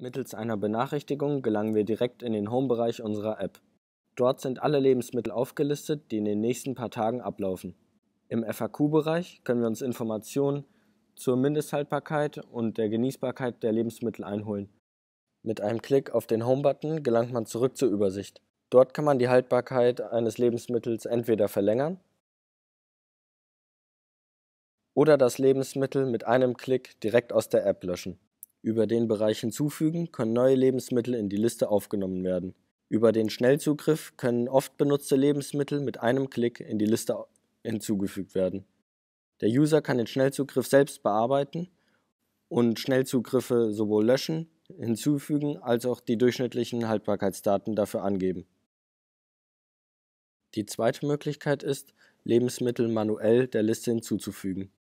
Mittels einer Benachrichtigung gelangen wir direkt in den Home-Bereich unserer App. Dort sind alle Lebensmittel aufgelistet, die in den nächsten paar Tagen ablaufen. Im FAQ-Bereich können wir uns Informationen zur Mindesthaltbarkeit und der Genießbarkeit der Lebensmittel einholen. Mit einem Klick auf den Home-Button gelangt man zurück zur Übersicht. Dort kann man die Haltbarkeit eines Lebensmittels entweder verlängern oder das Lebensmittel mit einem Klick direkt aus der App löschen. Über den Bereich Hinzufügen können neue Lebensmittel in die Liste aufgenommen werden. Über den Schnellzugriff können oft benutzte Lebensmittel mit einem Klick in die Liste hinzugefügt werden. Der User kann den Schnellzugriff selbst bearbeiten und Schnellzugriffe sowohl löschen, hinzufügen als auch die durchschnittlichen Haltbarkeitsdaten dafür angeben. Die zweite Möglichkeit ist, Lebensmittel manuell der Liste hinzuzufügen.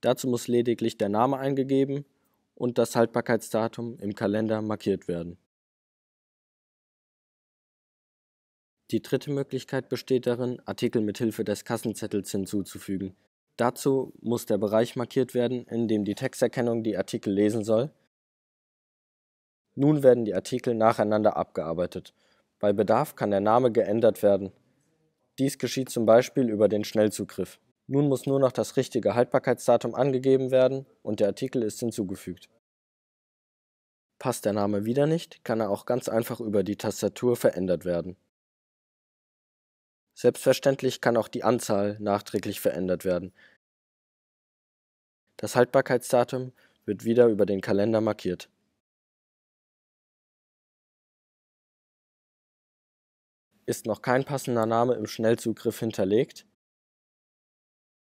Dazu muss lediglich der Name eingegeben und das Haltbarkeitsdatum im Kalender markiert werden. Die dritte Möglichkeit besteht darin, Artikel mit Hilfe des Kassenzettels hinzuzufügen. Dazu muss der Bereich markiert werden, in dem die Texterkennung die Artikel lesen soll. Nun werden die Artikel nacheinander abgearbeitet. Bei Bedarf kann der Name geändert werden. Dies geschieht zum Beispiel über den Schnellzugriff. Nun muss nur noch das richtige Haltbarkeitsdatum angegeben werden und der Artikel ist hinzugefügt. Passt der Name wieder nicht, kann er auch ganz einfach über die Tastatur verändert werden. Selbstverständlich kann auch die Anzahl nachträglich verändert werden. Das Haltbarkeitsdatum wird wieder über den Kalender markiert. Ist noch kein passender Name im Schnellzugriff hinterlegt,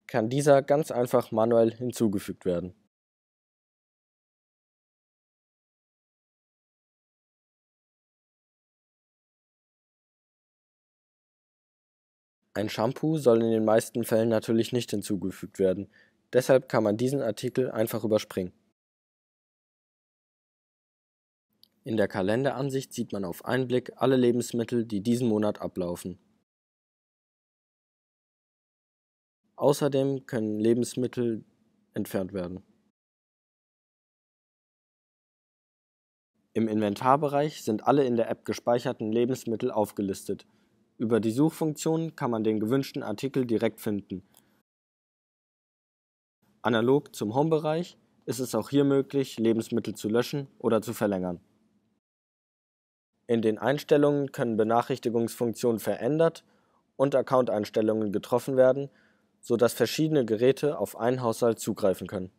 kann dieser ganz einfach manuell hinzugefügt werden. Ein Shampoo soll in den meisten Fällen natürlich nicht hinzugefügt werden, deshalb kann man diesen Artikel einfach überspringen. In der Kalenderansicht sieht man auf einen Blick alle Lebensmittel, die diesen Monat ablaufen Außerdem können Lebensmittel entfernt werden. Im Inventarbereich sind alle in der App gespeicherten Lebensmittel aufgelistet. Über die Suchfunktion kann man den gewünschten Artikel direkt finden. Analog zum Home-Bereich ist es auch hier möglich, Lebensmittel zu löschen oder zu verlängern. In den Einstellungen können Benachrichtigungsfunktionen verändert und Account-Einstellungen getroffen werden, sodass verschiedene Geräte auf einen Haushalt zugreifen können